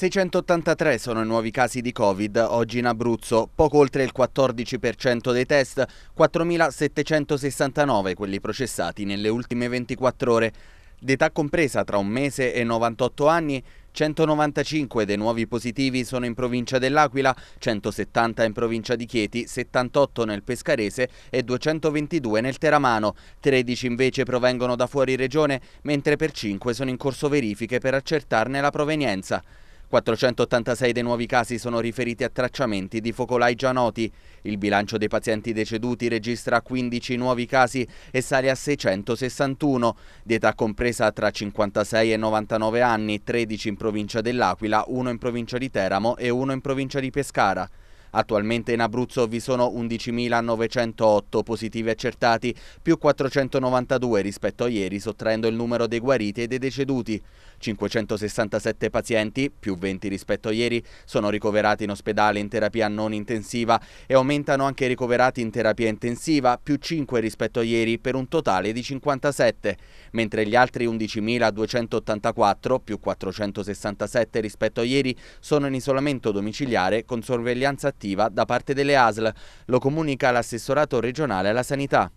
683 sono i nuovi casi di Covid oggi in Abruzzo, poco oltre il 14% dei test, 4.769 quelli processati nelle ultime 24 ore. D'età compresa tra un mese e 98 anni, 195 dei nuovi positivi sono in provincia dell'Aquila, 170 in provincia di Chieti, 78 nel Pescarese e 222 nel Teramano. 13 invece provengono da fuori regione, mentre per 5 sono in corso verifiche per accertarne la provenienza. 486 dei nuovi casi sono riferiti a tracciamenti di focolai già noti. Il bilancio dei pazienti deceduti registra 15 nuovi casi e sale a 661, di età compresa tra 56 e 99 anni, 13 in provincia dell'Aquila, 1 in provincia di Teramo e 1 in provincia di Pescara. Attualmente in Abruzzo vi sono 11.908 positivi accertati, più 492 rispetto a ieri, sottraendo il numero dei guariti e dei deceduti. 567 pazienti, più 20 rispetto a ieri, sono ricoverati in ospedale in terapia non intensiva e aumentano anche i ricoverati in terapia intensiva, più 5 rispetto a ieri, per un totale di 57, mentre gli altri 11.284, più 467 rispetto a ieri, sono in isolamento domiciliare con sorveglianza attiva attiva da parte delle ASL, lo comunica l'assessorato regionale alla sanità.